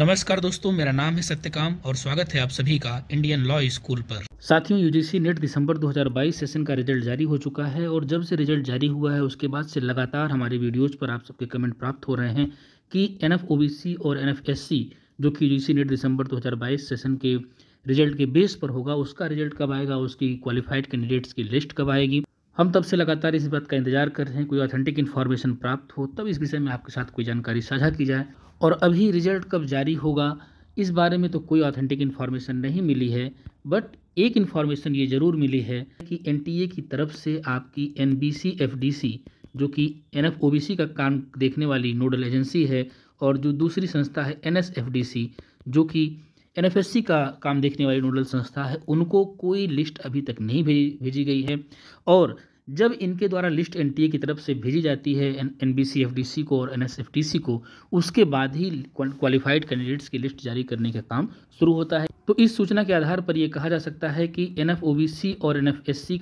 नमस्कार दोस्तों मेरा नाम है सत्यकाम और स्वागत है आप सभी का इंडियन लॉ स्कूल पर साथियों यूजीसी नेट दिसंबर 2022 सेशन का रिजल्ट जारी हो चुका है और जब से रिजल्ट जारी हुआ है उसके बाद से लगातार हमारे वीडियोज पर आप सबके कमेंट प्राप्त हो रहे हैं कि एन और एन जो कि यू नेट दिसंबर दो सेशन के रिजल्ट के बेस पर होगा उसका रिजल्ट कब आएगा उसकी क्वालिफाइड कैंडिडेट्स की लिस्ट कब आएगी हम तब से लगातार इस बात का इंतजार कर रहे हैं कोई ऑथेंटिक इन्फॉर्मेशन प्राप्त हो तब इस विषय में आपके साथ कोई जानकारी साझा की जाए और अभी रिजल्ट कब जारी होगा इस बारे में तो कोई ऑथेंटिक इन्फॉर्मेशन नहीं मिली है बट एक इन्फॉर्मेशन ये ज़रूर मिली है कि एन की तरफ से आपकी एन बी जो कि एन का काम देखने वाली नोडल एजेंसी है और जो दूसरी संस्था है एन जो कि एन का काम देखने वाली नोडल संस्था है उनको कोई लिस्ट अभी तक नहीं भेजी गई है और जब इनके द्वारा लिस्ट एन की तरफ से भेजी जाती है एन बी को और एन को उसके बाद ही क्वालिफाइड कैंडिडेट्स की लिस्ट जारी करने का काम शुरू होता है तो इस सूचना के आधार पर यह कहा जा सकता है कि एन और एन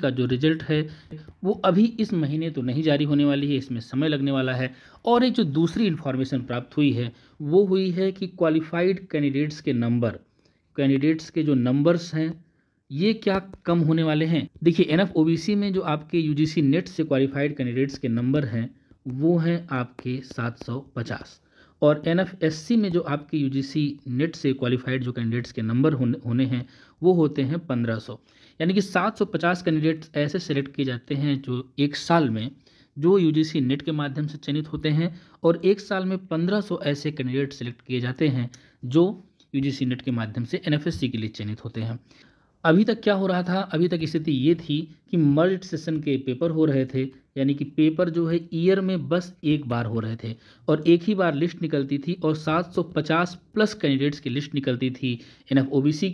का जो रिजल्ट है वो अभी इस महीने तो नहीं जारी होने वाली है इसमें समय लगने वाला है और एक जो दूसरी इन्फॉर्मेशन प्राप्त हुई है वो हुई है कि क्वालिफाइड कैंडिडेट्स के नंबर कैंडिडेट्स के जो नंबर्स हैं ये क्या कम होने वाले हैं देखिए एन एफ में जो आपके यूजीसी नेट से क्वालिफाइड कैंडिडेट्स के नंबर हैं वो हैं आपके 750 और एन एफ में जो आपके यूजीसी नेट से क्वालिफाइड जो कैंडिडेट्स के नंबर होने होने हैं वो होते हैं 1500 यानी कि 750 कैंडिडेट्स ऐसे सेलेक्ट किए जाते हैं जो एक साल में जो यू नेट के माध्यम से चयनित होते हैं और एक साल में पंद्रह ऐसे कैंडिडेट सेलेक्ट किए जाते हैं जो सी नेट के माध्यम से एन के लिए चयनित होते हैं अभी तक क्या हो रहा था अभी तक स्थिति ये थी कि मर्ज सेशन के पेपर हो रहे थे यानी कि पेपर जो है ईयर में बस एक बार हो रहे थे और एक ही बार लिस्ट निकलती थी और 750 प्लस कैंडिडेट्स की लिस्ट निकलती थी एन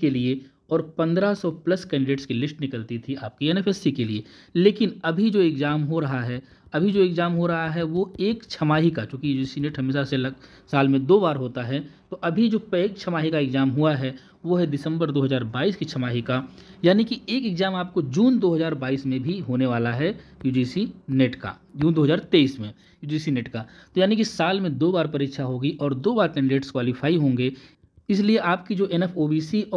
के लिए और 1500 प्लस कैंडिडेट्स की लिस्ट निकलती थी आपकी एन के लिए लेकिन अभी जो एग्ज़ाम हो रहा है अभी जो एग्ज़ाम हो रहा है वो एक छमाही का चूँकि जो नेट हमेशा से लग साल में दो बार होता है तो अभी जो एक छमाही का एग्ज़ाम हुआ है वो है दिसंबर 2022 की छमाही का यानी कि एक एग्ज़ाम आपको जून 2022 में भी होने वाला है यू नेट का जून 2023 में यू नेट का तो यानी कि साल में दो बार परीक्षा होगी और दो बार कैंडिडेट्स क्वालिफाई होंगे इसलिए आपकी जो एन एफ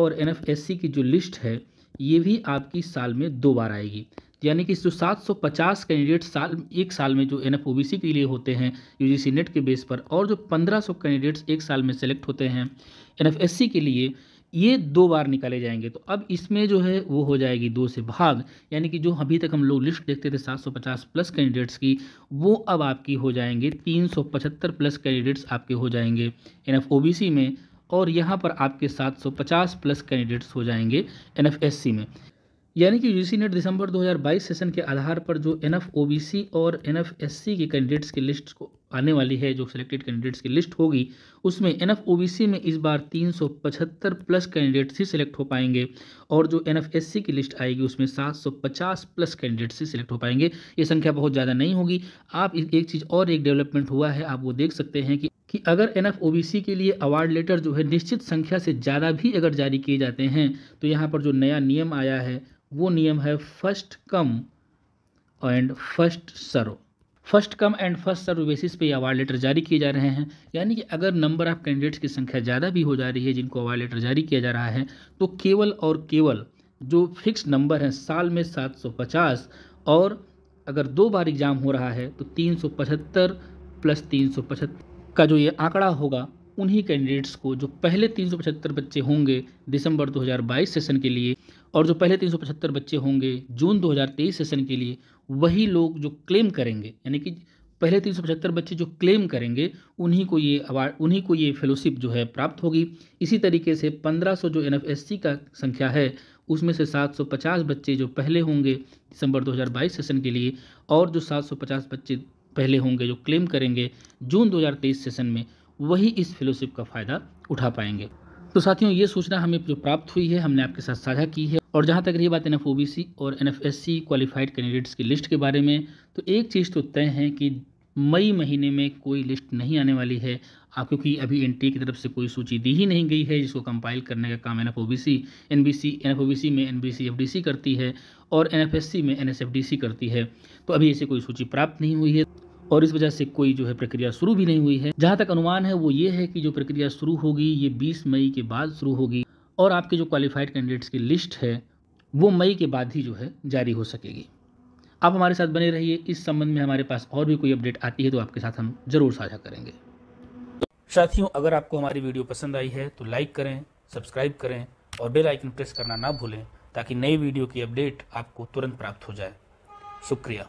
और एन एफ की जो लिस्ट है ये भी आपकी साल में दो बार आएगी यानी कि जो 750 कैंडिडेट साल एक साल में जो एन एफ़ के लिए होते हैं सी नेट के बेस पर और जो 1500 कैंडिडेट्स एक साल में सेलेक्ट होते हैं एन एफ के लिए ये दो बार निकाले जाएंगे तो अब इसमें जो है वो हो जाएगी दो से भाग यानी कि जो अभी तक हम लोग लिस्ट देखते थे 750 प्लस कैंडिडेट्स की वो अब आपकी हो जाएंगे 375 प्लस कैंडिडेट्स आपके हो जाएंगे एन एफ़ में और यहाँ पर आपके 750 प्लस कैंडिडेट्स हो जाएंगे सी में यानी कि यू सी नेट दिसंबर 2022 सेशन के आधार पर जो एन एफ और एन एफ के कैंडिडेट्स की लिस्ट को आने वाली है जो सिलेक्टेड कैंडिडेट्स की लिस्ट होगी उसमें एन एफ में इस बार 375 प्लस कैंडिडेट्स ही सिलेक्ट हो पाएंगे और जो एन एफ की लिस्ट आएगी उसमें 750 प्लस कैंडिडेट्स ही सिलेक्ट हो पाएंगे ये संख्या बहुत ज़्यादा नहीं होगी आप एक चीज़ और एक डेवलपमेंट हुआ है आप वो देख सकते हैं कि कि अगर एन एफ के लिए अवार्ड लेटर जो है निश्चित संख्या से ज़्यादा भी अगर जारी किए जाते हैं तो यहाँ पर जो नया नियम आया है वो नियम है first come and first serve first come and first serve basis पे अवार्ड लेटर जारी किए जा रहे हैं यानी कि अगर नंबर ऑफ़ कैंडिडेट्स की संख्या ज़्यादा भी हो जा रही है जिनको अवार्ड लेटर जारी किया जा रहा है तो केवल और केवल जो फिक्स नंबर हैं साल में 750 और अगर दो बार एग्ज़ाम हो रहा है तो 375 प्लस 375 का जो ये आंकड़ा होगा उन्हीं कैंडिडेट्स को जो पहले तीन बच्चे होंगे दिसंबर 2022 सेशन के लिए और जो पहले तीन बच्चे होंगे जून 2023 सेशन के लिए वही लोग जो क्लेम करेंगे यानी कि पहले तीन बच्चे जो क्लेम करेंगे उन्हीं को ये अवार्ड उन्हीं को ये फेलोशिप जो है प्राप्त होगी इसी तरीके से 1500 जो एन का संख्या है उसमें से 750 बच्चे जो पहले होंगे दिसंबर 2022 सेशन के लिए और जो 750 बच्चे पहले होंगे जो क्लेम करेंगे जून 2023 सेशन में वही इस फेलोशिप का फ़ायदा उठा पाएंगे तो साथियों ये सूचना हमें जो प्राप्त हुई है हमने आपके साथ साझा की है और जहाँ तक रही बात एन एफ और एन क्वालिफाइड कैंडिडेट्स की लिस्ट के बारे में तो एक चीज़ तो तय है कि मई महीने में कोई लिस्ट नहीं आने वाली है आप क्योंकि अभी एन की तरफ से कोई सूची दी ही नहीं गई है जिसको कंपाइल करने का काम N F O B C N B C N F O B C में N B C F D C करती है और एन एफ एस सी में N S F D C करती है तो अभी ऐसी कोई सूची प्राप्त नहीं हुई है और इस वजह से कोई जो है प्रक्रिया शुरू भी नहीं हुई है जहाँ तक अनुमान है वो ये है कि जो प्रक्रिया शुरू होगी ये बीस मई के बाद शुरू होगी और आपके जो क्वालिफाइड कैंडिडेट्स की लिस्ट है वो मई के बाद ही जो है जारी हो सकेगी आप हमारे साथ बने रहिए इस संबंध में हमारे पास और भी कोई अपडेट आती है तो आपके साथ हम जरूर साझा करेंगे साथियों अगर आपको हमारी वीडियो पसंद आई है तो लाइक करें सब्सक्राइब करें और बेल आइकन प्रेस करना ना भूलें ताकि नई वीडियो की अपडेट आपको तुरंत प्राप्त हो जाए शुक्रिया